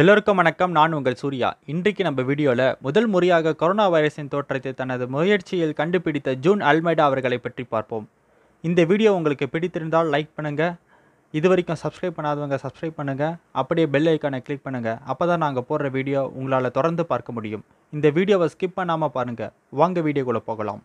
எல்லோருக்கும் வணக்கம் நான் உங்கள் சூர்யா இன்றைக்கு நம்ம வீடியோவில் முதல் முறையாக கொரோனா வைரஸின் தோற்றத்தை தனது முயற்சியில் கண்டுபிடித்த ஜூன் அல்மைடா அவர்களை பற்றி பார்ப்போம் இந்த வீடியோ உங்களுக்கு பிடித்திருந்தால் லைக் பண்ணுங்கள் இது வரைக்கும் சப்ஸ்கிரைப் பண்ணாதவங்க சப்ஸ்கிரைப் பண்ணுங்கள் அப்படியே பெல் ஐக்கானை கிளிக் பண்ணுங்கள் அப்போ தான் நாங்கள் போடுற வீடியோ உங்களால் தொடர்ந்து பார்க்க முடியும் இந்த வீடியோவை ஸ்கிப் பண்ணாமல் பாருங்கள் வாங்க வீடியோக்குள்ளே போகலாம்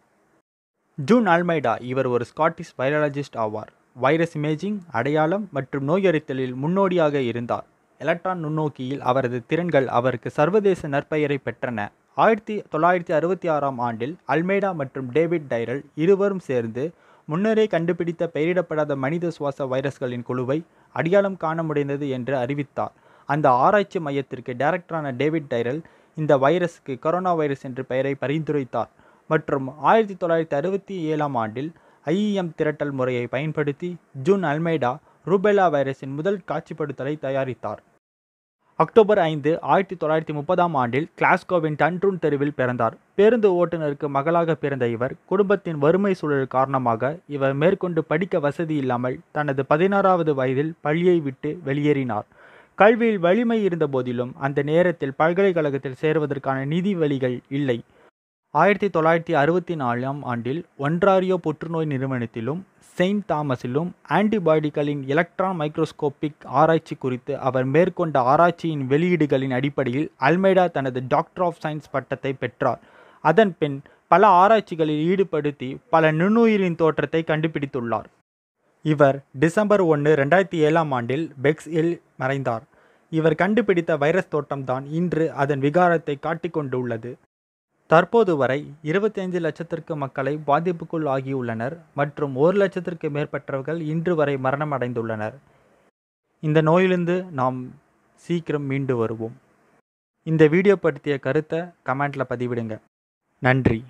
ஜூன் அல்மைடா இவர் ஒரு ஸ்காட்டிஷ் வைரலஜிஸ்ட் ஆவார் வைரஸ் இமேஜிங் அடையாளம் மற்றும் நோயறித்தலில் முன்னோடியாக இருந்தார் எலக்ட்ரான் நுண்ணோக்கியில் அவரது திறன்கள் அவருக்கு சர்வதேச நற்பெயரை பெற்றன ஆயிரத்தி தொள்ளாயிரத்தி அறுபத்தி ஆறாம் ஆண்டில் அல்மேடா மற்றும் டேவிட் டைரல் இருவரும் சேர்ந்து முன்னரே கண்டுபிடித்த பெயரிடப்படாத மனித சுவாச வைரஸ்களின் குழுவை அடையாளம் காண முடிந்தது என்று அறிவித்தார் அந்த ஆராய்ச்சி மையத்திற்கு டைரக்டரான டேவிட் டைரல் இந்த வைரஸுக்கு கொரோனா வைரஸ் என்ற பெயரை பரிந்துரைத்தார் மற்றும் ஆயிரத்தி தொள்ளாயிரத்தி அறுபத்தி ஏழாம் ஆண்டில் ஐஇஎம் திரட்டல் முறையை பயன்படுத்தி ஜூன் அல்மேடா ரூபெலா வைரஸின் முதல் காட்சிப்படுத்தலை தயாரித்தார் அக்டோபர் ஐந்து ஆயிரத்தி தொள்ளாயிரத்தி முப்பதாம் ஆண்டில் கிளாஸ்கோவின் டன்ட்ரூன் தெருவில் பிறந்தார் பேருந்து ஓட்டுநருக்கு மகளாக பிறந்த இவர் குடும்பத்தின் வறுமை சூழல் காரணமாக இவர் மேற்கொண்டு படிக்க வசதி இல்லாமல் தனது பதினாறாவது வயதில் பள்ளியை விட்டு வெளியேறினார் கல்வியில் வலிமை இருந்த போதிலும் அந்த நேரத்தில் பல்கலைக்கழகத்தில் சேருவதற்கான நிதி வழிகள் இல்லை ஆயிரத்தி தொள்ளாயிரத்தி அறுபத்தி நாலாம் ஆண்டில் ஒன்ராரியோ புற்றுநோய் நிறுவனத்திலும் செயின்ட் தாமஸிலும் ஆன்டிபயாடிகளின் எலக்ட்ரான் மைக்ரோஸ்கோப்பிக் ஆராய்ச்சி குறித்து அவர் மேற்கொண்ட ஆராய்ச்சியின் வெளியீடுகளின் அடிப்படையில் அல்மைடா தனது டாக்டர் ஆஃப் சயின்ஸ் பட்டத்தை பெற்றார் அதன் பின் பல ஆராய்ச்சிகளில் ஈடுபடுத்தி பல நுண்ணுயிரின் தோற்றத்தை கண்டுபிடித்துள்ளார் இவர் டிசம்பர் ஒன்று ரெண்டாயிரத்தி ஏழாம் ஆண்டில் பெக்ஸ் இல் மறைந்தார் இவர் கண்டுபிடித்த வைரஸ் தோட்டம்தான் இன்று அதன் விகாரத்தை காட்டிக்கொண்டுள்ளது தற்போது வரை ஐந்து லட்சத்திற்கு மக்களை பாதிப்புக்குள் ஆகியுள்ளனர் மற்றும் ஒரு லட்சத்திற்கு மேற்பட்டவர்கள் இன்று வரை மரணம் அடைந்துள்ளனர் இந்த நோயிலிருந்து நாம் சீக்கிரம் மீண்டு வருவோம் இந்த வீடியோ படுத்திய கருத்தை கமெண்டில் பதிவிடுங்க நன்றி